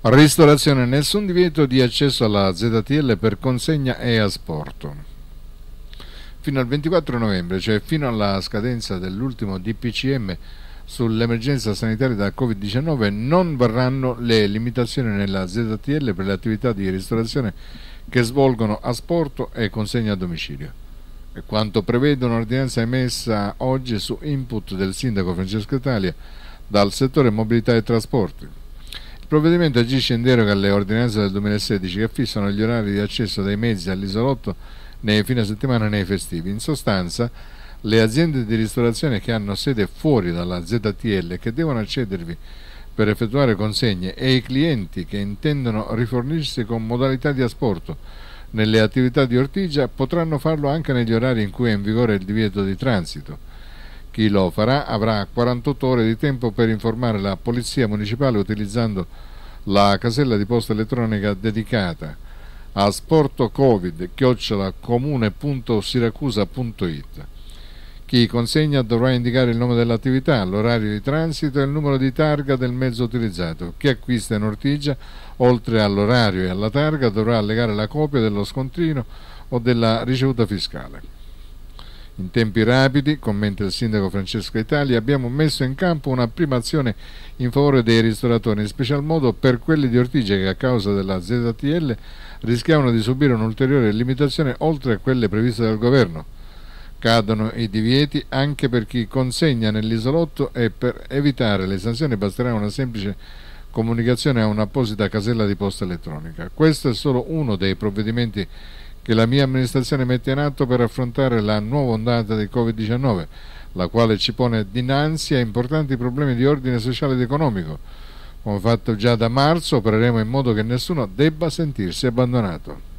Ristorazione, nessun divieto di accesso alla ZTL per consegna e asporto fino al 24 novembre, cioè fino alla scadenza dell'ultimo DPCM sull'emergenza sanitaria da Covid-19, non varranno le limitazioni nella ZTL per le attività di ristorazione che svolgono asporto e consegna a domicilio. E quanto prevede un'ordinanza emessa oggi su input del sindaco Francesco Italia dal settore mobilità e trasporti. Il provvedimento agisce in deroga alle ordinanze del 2016 che fissano gli orari di accesso dei mezzi all'isolotto nei fine settimana e nei festivi. In sostanza, le aziende di ristorazione che hanno sede fuori dalla ZTL e che devono accedervi per effettuare consegne e i clienti che intendono rifornirsi con modalità di asporto nelle attività di ortigia potranno farlo anche negli orari in cui è in vigore il divieto di transito. Chi lo farà avrà 48 ore di tempo per informare la Polizia Municipale utilizzando la casella di posta elettronica dedicata a sportocovid-comune.siracusa.it. Chi consegna dovrà indicare il nome dell'attività, l'orario di transito e il numero di targa del mezzo utilizzato. Chi acquista in ortigia, oltre all'orario e alla targa, dovrà allegare la copia dello scontrino o della ricevuta fiscale. In tempi rapidi, commenta il sindaco Francesco Italia, abbiamo messo in campo una prima azione in favore dei ristoratori, in special modo per quelli di Ortigia che a causa della ZTL rischiavano di subire un'ulteriore limitazione oltre a quelle previste dal governo. Cadono i divieti anche per chi consegna nell'isolotto e per evitare le sanzioni basterà una semplice comunicazione a un'apposita casella di posta elettronica. Questo è solo uno dei provvedimenti che la mia amministrazione mette in atto per affrontare la nuova ondata del Covid-19, la quale ci pone dinanzi a importanti problemi di ordine sociale ed economico. Come fatto già da marzo, opereremo in modo che nessuno debba sentirsi abbandonato.